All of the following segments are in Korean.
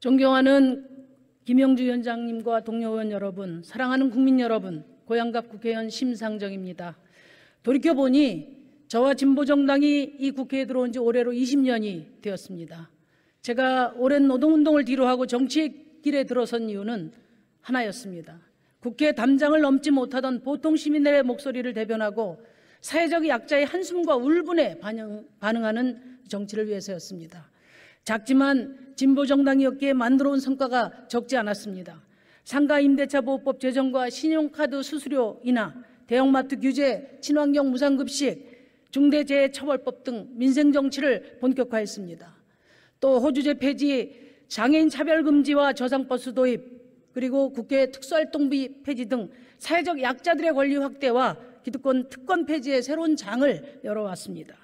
존경하는 김영주 위원장님과 동료 의원 여러분, 사랑하는 국민 여러분, 고향갑 국회의원 심상정입니다. 돌이켜보니 저와 진보정당이 이 국회에 들어온 지 올해로 20년이 되었습니다. 제가 오랜 노동운동을 뒤로하고 정치의 길에 들어선 이유는 하나였습니다. 국회 담장을 넘지 못하던 보통 시민들의 목소리를 대변하고 사회적 약자의 한숨과 울분에 반응, 반응하는 정치를 위해서였습니다. 작지만 진보 정당이었기에 만들어온 성과가 적지 않았습니다. 상가 임대차 보호법 제정과 신용카드 수수료 인하, 대형마트 규제, 친환경 무상급식, 중대재해처벌법 등 민생 정치를 본격화했습니다. 또 호주제 폐지, 장애인 차별금지와 저상버스 도입, 그리고 국회 특수활동비 폐지 등 사회적 약자들의 권리 확대와 기득권 특권 폐지의 새로운 장을 열어왔습니다.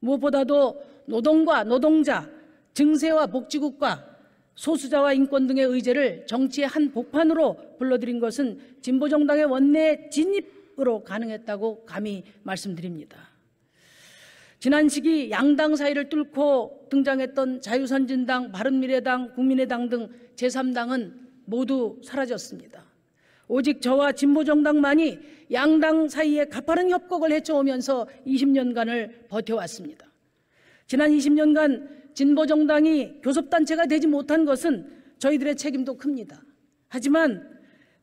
무엇보다도 노동과 노동자, 증세와 복지국가, 소수자와 인권 등의 의제를 정치의 한 복판으로 불러들인 것은 진보정당의 원내 진입으로 가능했다고 감히 말씀드립니다. 지난 시기 양당 사이를 뚫고 등장했던 자유선진당, 바른미래당, 국민의당 등 제3당은 모두 사라졌습니다. 오직 저와 진보정당만이 양당 사이에 가파른 협곡을 헤쳐오면서 20년간을 버텨왔습니다. 지난 20년간 진보정당이 교섭단체가 되지 못한 것은 저희들의 책임도 큽니다. 하지만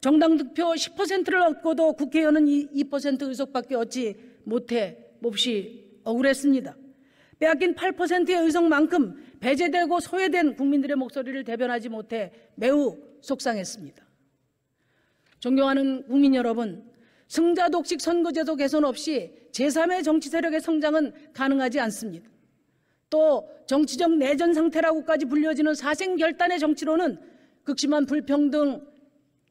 정당 득표 10%를 얻고도 국회의원은 2% 의석밖에 얻지 못해 몹시 억울했습니다. 빼앗긴 8%의 의석만큼 배제되고 소외된 국민들의 목소리를 대변하지 못해 매우 속상했습니다. 존경하는 국민 여러분, 승자 독식 선거제도 개선 없이 제3의 정치 세력의 성장은 가능하지 않습니다. 또 정치적 내전 상태라고까지 불려지는 사생결단의 정치로는 극심한 불평등,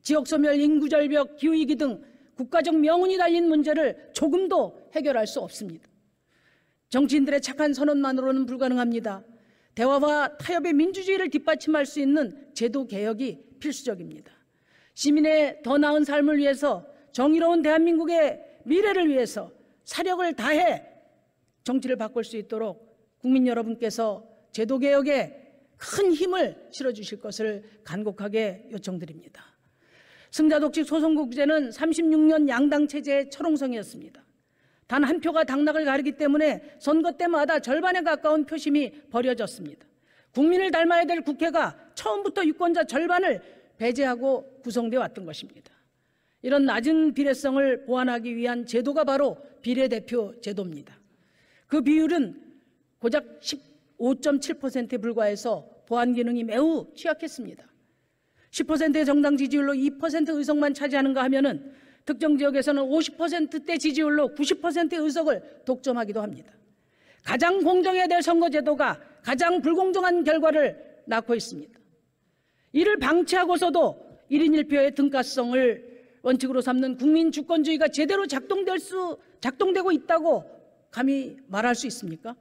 지역소멸, 인구절벽, 기후위기 등 국가적 명운이 달린 문제를 조금도 해결할 수 없습니다. 정치인들의 착한 선언만으로는 불가능합니다. 대화와 타협의 민주주의를 뒷받침할 수 있는 제도 개혁이 필수적입니다. 시민의 더 나은 삶을 위해서 정의로운 대한민국의 미래를 위해서 사력을 다해 정치를 바꿀 수 있도록 국민 여러분께서 제도 개혁에 큰 힘을 실어 주실 것을 간곡하게 요청드립니다. 승자 독식 소송 국제는 36년 양당 체제의 철옹성이었습니다. 단 한 표가 당락을 가르기 때문에 선거 때마다 절반에 가까운 표심이 버려졌습니다. 국민을 닮아야 될 국회가 처음부터 유권자 절반을 배제하고 구성되어 왔던 것입니다. 이런 낮은 비례성을 보완하기 위한 제도가 바로 비례대표 제도입니다. 그 비율은 고작 15.7%에 불과해서 보안 기능이 매우 취약했습니다. 10%의 정당 지지율로 2% 의석만 차지하는가 하면은 특정 지역에서는 50%대 지지율로 90%의 의석을 독점하기도 합니다. 가장 공정해야 될 선거제도가 가장 불공정한 결과를 낳고 있습니다. 이를 방치하고서도 1인 1표의 등가성을 원칙으로 삼는 국민 주권주의가 제대로 작동될 수, 작동되고 있다고 감히 말할 수 있습니까?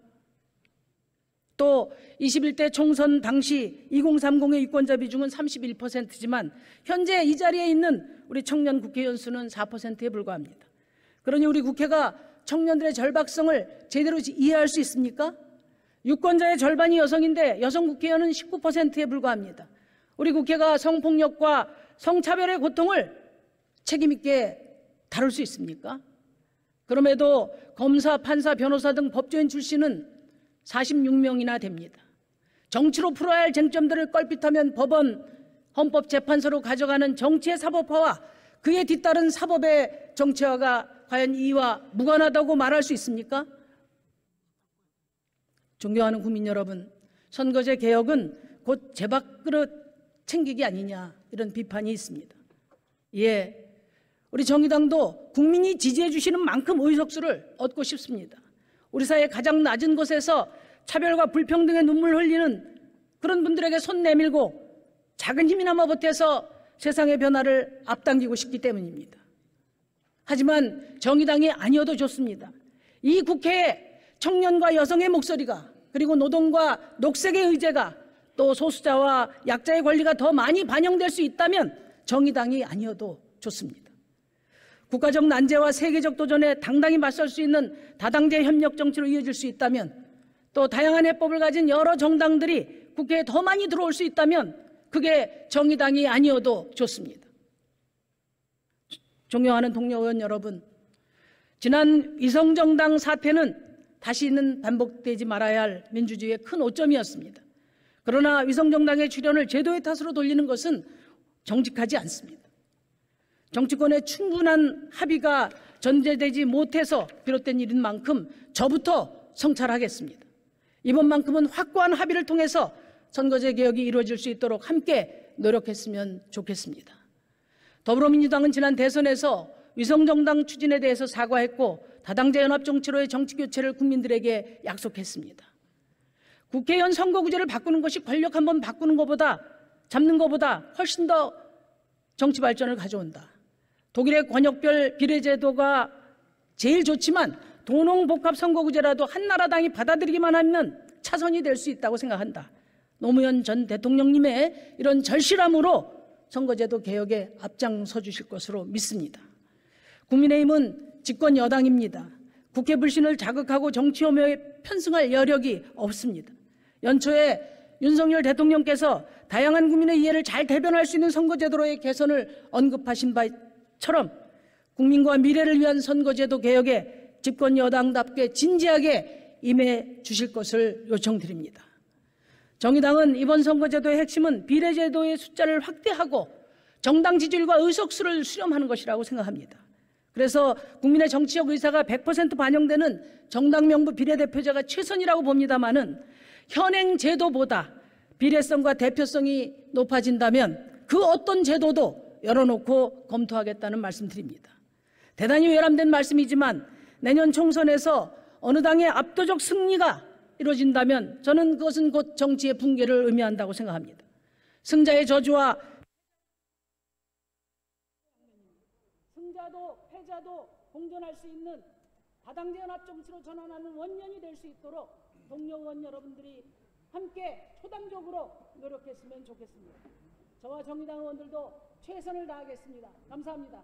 또 21대 총선 당시 2030의 유권자 비중은 31%지만 현재 이 자리에 있는 우리 청년 국회의원 수는 4%에 불과합니다. 그러니 우리 국회가 청년들의 절박성을 제대로 이해할 수 있습니까? 유권자의 절반이 여성인데 여성 국회의원은 19%에 불과합니다. 우리 국회가 성폭력과 성차별의 고통을 책임있게 다룰 수 있습니까? 그럼에도 검사, 판사, 변호사 등 법조인 출신은 46명이나 됩니다. 정치로 풀어야 할 쟁점들을 껄핏하면 법원, 헌법재판소로 가져가는 정치의 사법화와 그에 뒤따른 사법의 정치화가 과연 이와 무관하다고 말할 수 있습니까? 존경하는 국민 여러분, 선거제 개혁은 곧 제밥그릇 챙기기 아니냐 이런 비판이 있습니다. 예, 우리 정의당도 국민이 지지해 주시는 만큼 의석수를 얻고 싶습니다. 우리 사회 가장 낮은 곳에서 차별과 불평등의 눈물 흘리는 그런 분들에게 손 내밀고 작은 힘이나마 보태서 세상의 변화를 앞당기고 싶기 때문입니다. 하지만 정의당이 아니어도 좋습니다. 이 국회에 청년과 여성의 목소리가 그리고 노동과 녹색의 의제가 또 소수자와 약자의 권리가 더 많이 반영될 수 있다면 정의당이 아니어도 좋습니다. 국가적 난제와 세계적 도전에 당당히 맞설 수 있는 다당제 협력 정치로 이어질 수 있다면 또 다양한 해법을 가진 여러 정당들이 국회에 더 많이 들어올 수 있다면 그게 정의당이 아니어도 좋습니다. 존경하는 동료 의원 여러분, 지난 이성정당 사태는 다시는 반복되지 말아야 할 민주주의의 큰 오점이었습니다. 그러나 위성정당의 출연을 제도의 탓으로 돌리는 것은 정직하지 않습니다. 정치권의 충분한 합의가 전제되지 못해서 비롯된 일인 만큼 저부터 성찰하겠습니다. 이번만큼은 확고한 합의를 통해서 선거제 개혁이 이루어질 수 있도록 함께 노력했으면 좋겠습니다. 더불어민주당은 지난 대선에서 위성정당 추진에 대해서 사과했고 다당제 연합 정치로의 정치 교체를 국민들에게 약속했습니다. 국회의원 선거구제를 바꾸는 것이 권력 한번 바꾸는 것보다 잡는 것보다 훨씬 더 정치 발전을 가져온다. 독일의 권역별 비례제도가 제일 좋지만 도농복합선거구제라도 한나라당이 받아들이기만 하면 차선이 될 수 있다고 생각한다. 노무현 전 대통령님의 이런 절실함으로 선거제도 개혁에 앞장서 주실 것으로 믿습니다. 국민의힘은 집권 여당입니다. 국회 불신을 자극하고 정치 혐오에 편승할 여력이 없습니다. 연초에 윤석열 대통령께서 다양한 국민의 이해를 잘 대변할 수 있는 선거제도로의 개선을 언급하신 바 처럼 국민과 미래를 위한 선거제도 개혁에 집권 여당답게 진지하게 임해 주실 것을 요청드립니다. 정의당은 이번 선거제도의 핵심은 비례제도의 숫자를 확대하고 정당 지지율과 의석수를 수렴하는 것이라고 생각합니다. 그래서 국민의 정치적 의사가 100% 반영되는 정당 명부 비례대표제가 최선이라고 봅니다마는 현행 제도보다 비례성과 대표성이 높아진다면 그 어떤 제도도 열어놓고 검토하겠다는 말씀드립니다. 대단히 외람된 말씀이지만 내년 총선에서 어느 당의 압도적 승리가 이루어진다면 저는 그것은 곧 정치의 붕괴를 의미한다고 생각합니다. 승자의 저주와 승자도 패자도 공존할 수 있는 다당제 연합 정치로 전환하는 원년이 될 수 있도록 동료 의원 여러분들이 함께 초당적으로 노력했으면 좋겠습니다. 저와 정의당 의원들도 최선을 다하겠습니다. 감사합니다.